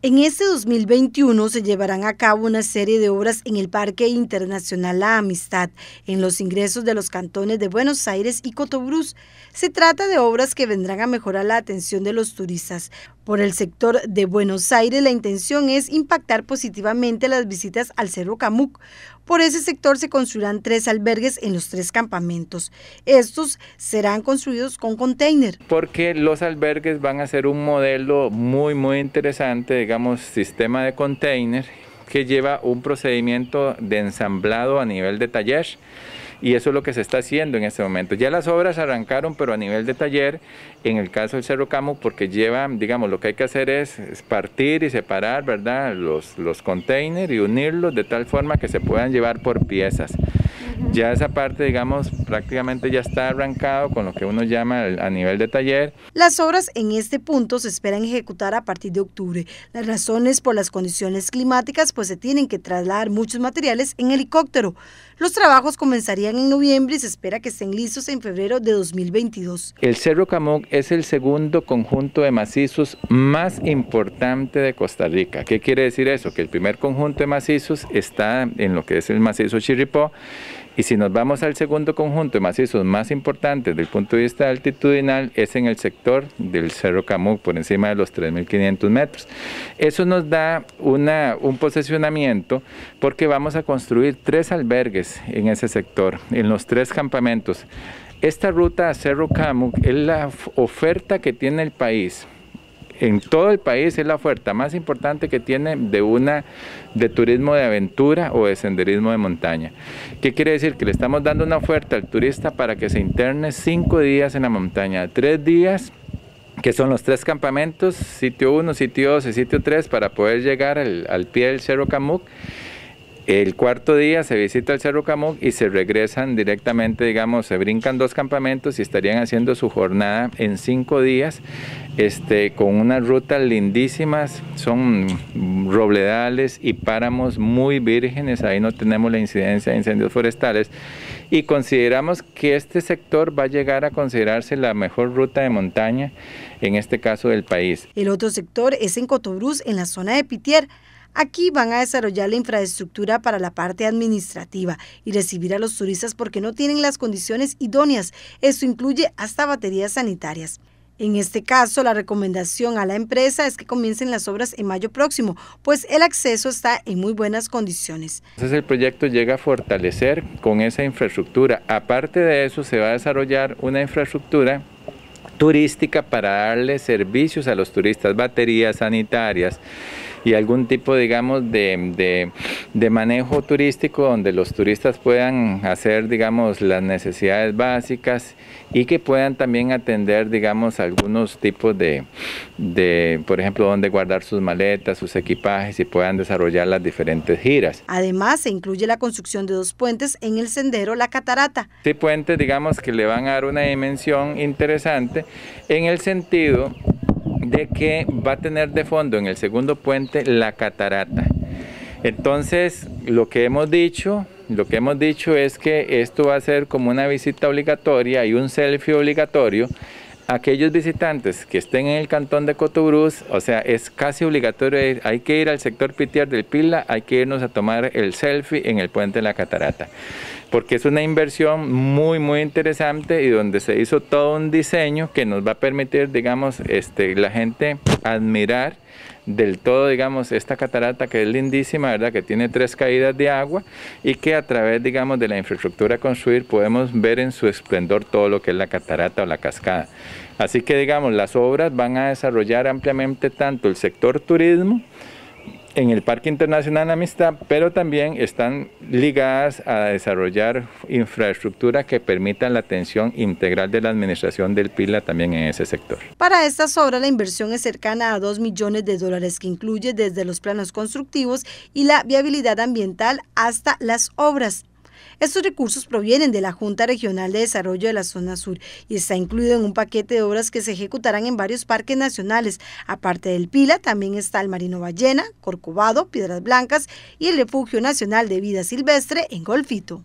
En este 2021 se llevarán a cabo una serie de obras en el Parque Internacional La Amistad, en los ingresos de los cantones de Buenos Aires y Cotobruz. Se trata de obras que vendrán a mejorar la atención de los turistas, por el sector de Buenos Aires, la intención es impactar positivamente las visitas al Cerro Camuc. Por ese sector se construirán tres albergues en los tres campamentos. Estos serán construidos con container. Porque los albergues van a ser un modelo muy, muy interesante, digamos, sistema de container que lleva un procedimiento de ensamblado a nivel de taller y eso es lo que se está haciendo en este momento. Ya las obras arrancaron, pero a nivel de taller, en el caso del Cerro Camo, porque llevan, digamos, lo que hay que hacer es, partir y separar, ¿verdad?, los, los containers y unirlos de tal forma que se puedan llevar por piezas. Ya esa parte, digamos, prácticamente ya está arrancado con lo que uno llama a nivel de taller. Las obras en este punto se esperan ejecutar a partir de octubre. Las razones por las condiciones climáticas, pues se tienen que trasladar muchos materiales en helicóptero. Los trabajos comenzarían en noviembre y se espera que estén listos en febrero de 2022. El Cerro camón es el segundo conjunto de macizos más importante de Costa Rica. ¿Qué quiere decir eso? Que el primer conjunto de macizos está en lo que es el macizo Chirripó, y si nos vamos al segundo conjunto de macizos más importantes desde el punto de vista altitudinal, es en el sector del Cerro Camuc, por encima de los 3.500 metros. Eso nos da un posicionamiento, porque vamos a construir tres albergues en ese sector, en los tres campamentos. Esta ruta a Cerro Camuc es la oferta que tiene el país en todo el país es la oferta más importante que tiene de una de turismo de aventura o de senderismo de montaña. ¿Qué quiere decir? Que le estamos dando una oferta al turista para que se interne cinco días en la montaña, tres días que son los tres campamentos, sitio 1, sitio 2 y sitio 3, para poder llegar al, pie del Cerro Camuc el cuarto día se visita el Cerro Camuc y se regresan directamente, digamos, se brincan dos campamentos y estarían haciendo su jornada en cinco días, este, con unas rutas lindísimas, son robledales y páramos muy vírgenes, ahí no tenemos la incidencia de incendios forestales y consideramos que este sector va a llegar a considerarse la mejor ruta de montaña, en este caso del país. El otro sector es en Cotobruz, en la zona de Pitier, Aquí van a desarrollar la infraestructura para la parte administrativa y recibir a los turistas porque no tienen las condiciones idóneas. Esto incluye hasta baterías sanitarias. En este caso, la recomendación a la empresa es que comiencen las obras en mayo próximo, pues el acceso está en muy buenas condiciones. Entonces el proyecto llega a fortalecer con esa infraestructura. Aparte de eso, se va a desarrollar una infraestructura turística para darle servicios a los turistas, baterías sanitarias, y algún tipo, digamos, de, manejo turístico donde los turistas puedan hacer, digamos, las necesidades básicas y que puedan también atender, digamos, algunos tipos de, de, por ejemplo, donde guardar sus maletas, sus equipajes y puedan desarrollar las diferentes giras. Además, se incluye la construcción de dos puentes en el sendero La Catarata. Sí, puentes, digamos, que le van a dar una dimensión interesante en el sentido de que va a tener de fondo en el segundo puente la catarata. Entonces, lo que hemos dicho, lo que hemos dicho es que esto va a ser como una visita obligatoria y un selfie obligatorio aquellos visitantes que estén en el cantón de Cotobruz, o sea, es casi obligatorio, hay que ir al sector Pitiar del Pila, hay que irnos a tomar el selfie en el puente de la catarata, porque es una inversión muy, muy interesante y donde se hizo todo un diseño que nos va a permitir, digamos, este, la gente admirar del todo, digamos, esta catarata que es lindísima, ¿verdad? Que tiene tres caídas de agua y que a través, digamos, de la infraestructura construir podemos ver en su esplendor todo lo que es la catarata o la cascada. Así que, digamos, las obras van a desarrollar ampliamente tanto el sector turismo, en el Parque Internacional Amistad, pero también están ligadas a desarrollar infraestructura que permita la atención integral de la administración del PILA también en ese sector. Para estas obras la inversión es cercana a 2 millones de dólares que incluye desde los planos constructivos y la viabilidad ambiental hasta las obras estos recursos provienen de la Junta Regional de Desarrollo de la Zona Sur y está incluido en un paquete de obras que se ejecutarán en varios parques nacionales. Aparte del Pila, también está el Marino Ballena, Corcovado, Piedras Blancas y el Refugio Nacional de Vida Silvestre en Golfito.